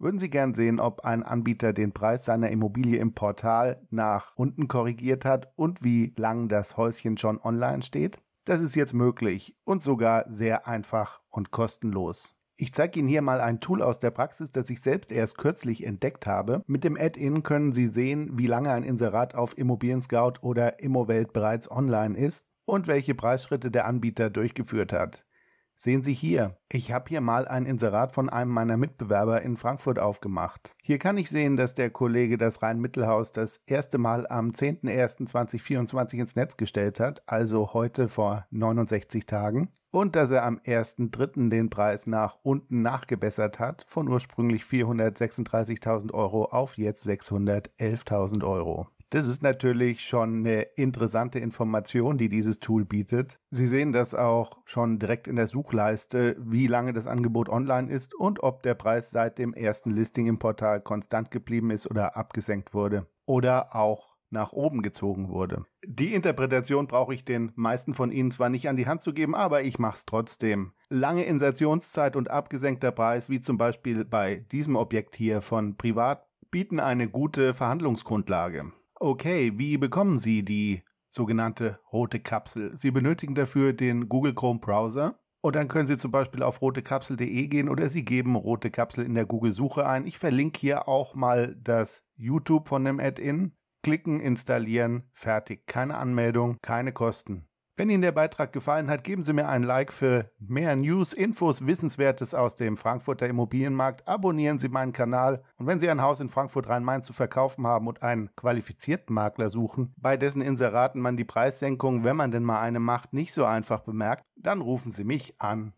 Würden Sie gern sehen, ob ein Anbieter den Preis seiner Immobilie im Portal nach unten korrigiert hat und wie lang das Häuschen schon online steht? Das ist jetzt möglich und sogar sehr einfach und kostenlos. Ich zeige Ihnen hier mal ein Tool aus der Praxis, das ich selbst erst kürzlich entdeckt habe. Mit dem Add-in können Sie sehen, wie lange ein Inserat auf Immobilien Scout oder Immowelt bereits online ist und welche Preisschritte der Anbieter durchgeführt hat. Sehen Sie hier, ich habe hier mal ein Inserat von einem meiner Mitbewerber in Frankfurt aufgemacht. Hier kann ich sehen, dass der Kollege das Rhein-Mittelhaus das erste Mal am 10.01.2024 ins Netz gestellt hat, also heute vor 69 Tagen. Und dass er am 1.03. den Preis nach unten nachgebessert hat, von ursprünglich 436.000 Euro auf jetzt 611.000 Euro. Das ist natürlich schon eine interessante Information, die dieses Tool bietet. Sie sehen das auch schon direkt in der Suchleiste, wie lange das Angebot online ist und ob der Preis seit dem ersten Listing im Portal konstant geblieben ist oder abgesenkt wurde oder auch nach oben gezogen wurde. Die Interpretation brauche ich den meisten von Ihnen zwar nicht an die Hand zu geben, aber ich mache es trotzdem. Lange Insertionszeit und abgesenkter Preis, wie zum Beispiel bei diesem Objekt hier von Privat, bieten eine gute Verhandlungsgrundlage. Okay, wie bekommen Sie die sogenannte rote Kapsel? Sie benötigen dafür den Google Chrome Browser. Und dann können Sie zum Beispiel auf rotekapsel.de gehen oder Sie geben rote Kapsel in der Google-Suche ein. Ich verlinke hier auch mal das YouTube von dem Add-in. Klicken, installieren, fertig. Keine Anmeldung, keine Kosten. Wenn Ihnen der Beitrag gefallen hat, geben Sie mir ein Like für mehr News, Infos, Wissenswertes aus dem Frankfurter Immobilienmarkt. Abonnieren Sie meinen Kanal. Und wenn Sie ein Haus in Frankfurt Rhein-Main zu verkaufen haben und einen qualifizierten Makler suchen, bei dessen Inseraten man die Preissenkung, wenn man denn mal eine macht, nicht so einfach bemerkt, dann rufen Sie mich an.